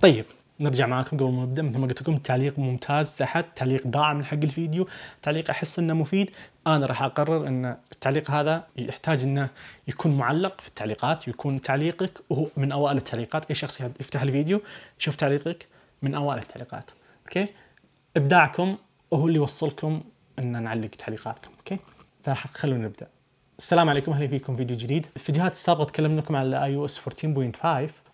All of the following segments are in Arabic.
طيب نرجع معاكم قبل ما نبدا مثل ما قلت لكم تعليق ممتاز سحت تعليق داعم من حق الفيديو تعليق احس انه مفيد انا راح اقرر ان التعليق هذا يحتاج انه يكون معلق في التعليقات يكون تعليقك وهو من اوائل التعليقات اي شخص يفتح الفيديو يشوف تعليقك من اوائل التعليقات اوكي ابداعكم هو اللي يوصلكم ان نعلق تعليقاتكم اوكي فخلونا نبدا السلام عليكم اهلا فيكم فيديو جديد في الفيديوهات السابقه تكلمنا لكم على اي او اس 14.5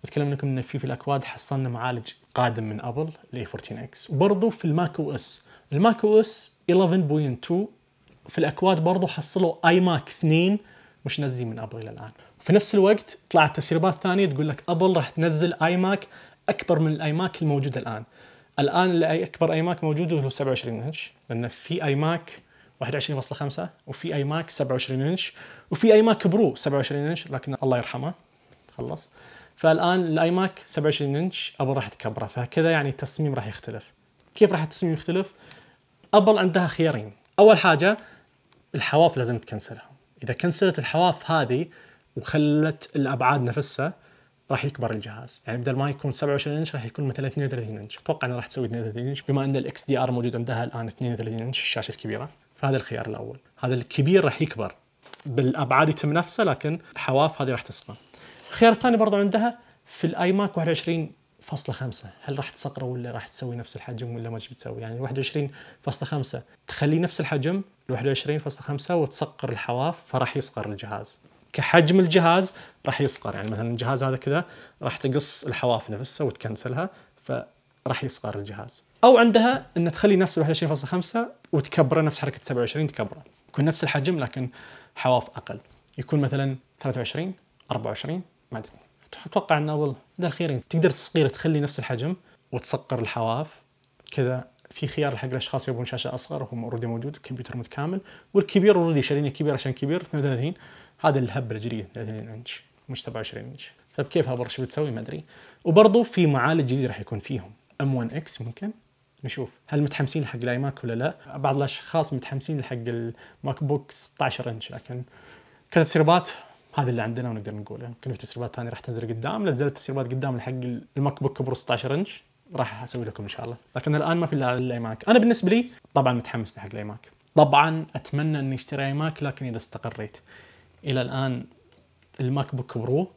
بتكلم لكم انه في في الاكواد حصلنا معالج قادم من ابل ال 14 اكس وبرضه في الماك او اس الماك او اس 11.2 في الاكواد برضه حصلوا اي ماك 2 مش نازلين من ابل الى الان في نفس الوقت طلعت تسريبات ثانيه تقول لك ابل راح تنزل اي ماك اكبر من الاي ماك الموجود الان الان اللي اكبر اي ماك موجود هو 27 انش لان في اي ماك 21.5 وفي اي ماك 27 انش وفي اي ماك برو 27 انش لكن الله يرحمه خلص فالان الاي ماك 27 انش ابل راح تكبره فكذا يعني التصميم راح يختلف كيف راح التصميم يختلف ابل عندها خيارين اول حاجه الحواف لازم تكنسلها اذا كنسلت الحواف هذه وخلت الابعاد نفسها راح يكبر الجهاز يعني بدل ما يكون 27 انش راح يكون مثلا 32 انش اتوقع انه راح تسوي 32 انش بما ان الاكس دي ار موجود عندها الان 32 انش الشاشه الكبيره فهذا الخيار الاول هذا الكبير راح يكبر بالابعاد يتم نفسه لكن الحواف هذه راح تصغر الخيار الثاني برضو عندها في الاي ماك 21 فاصلة خمسة هل راح تصقره ولا راح تسوي نفس الحجم ولا ما تجي تسوي يعني 21 فاصلة خمسة تخليه نفس الحجم ل 21 فاصلة خمسة وتصقر الحواف فراح يصقر الجهاز كحجم الجهاز راح يصقر يعني مثلا الجهاز هذا كذا راح تقص الحواف نفسها وتكنسلها فراح يصقر الجهاز او عندها ان تخلي نفس 21.5 وتكبره نفس حركه 27 تكبره يكون نفس الحجم لكن حواف اقل يكون مثلا 23 24 ما ادري اتوقع انه والله ده الخيرين يعني تقدر تصغيره تخلي نفس الحجم وتصغر الحواف كذا في خيار حق الاشخاص يبون شاشه اصغر وهم اوريدي موجود كمبيوتر متكامل والكبير اوريدي شارينه كبير عشان كبير 32 هذا الهبه الجديده 32 انش مش 27 انش فبكيف هابر شو بتسوي ما ادري وبرضه في معالج جديد راح يكون فيهم ام 1 اكس ممكن نشوف هل متحمسين حق الاي ماك ولا لا بعض الاشخاص متحمسين حق الماك بوك 16 انش لكن كانت سيربات هذا اللي عندنا ونقدر نقوله يمكن في تسريبات ثانيه راح تنزل قدام نزلت تسريبات التسريبات قدام حق الماك بوك برو 16 انش راح اسوي لكم ان شاء الله لكن الان ما في الا الاي ماك انا بالنسبه لي طبعا متحمس حق الاي ماك طبعا اتمنى اني اشتري اي ماك لكن اذا استقريت الى الان الماك بوك برو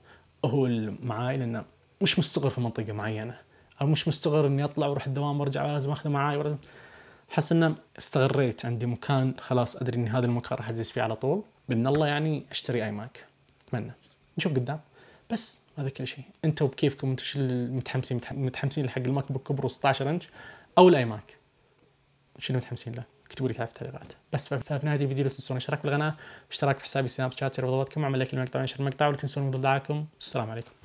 هو اللي معاي لانه مش مستقر في منطقه معينه او مش مستقر اني اطلع واروح الدوام وارجع لازم اخذه معاي ولازم حس انه استغريت عندي مكان خلاص ادري ان هذا المكان راح اجلس فيه على طول باذن الله يعني اشتري اي ماك اتمنى نشوف قدام بس هذا كل شيء انتم بكيفكم انتم شو متحمسين متحمسين لحق الماك بوك برو 16 انش او الاي ماك شنو متحمسين له اكتبوا لي في التعليقات بس نهايه الفيديو لا تنسون الاشتراك بالقناه اشتراك في حسابي سناب شات وضغطكم عمل لايك للمقطع ونشر المقطع ولا تنسون من دعاكم السلام عليكم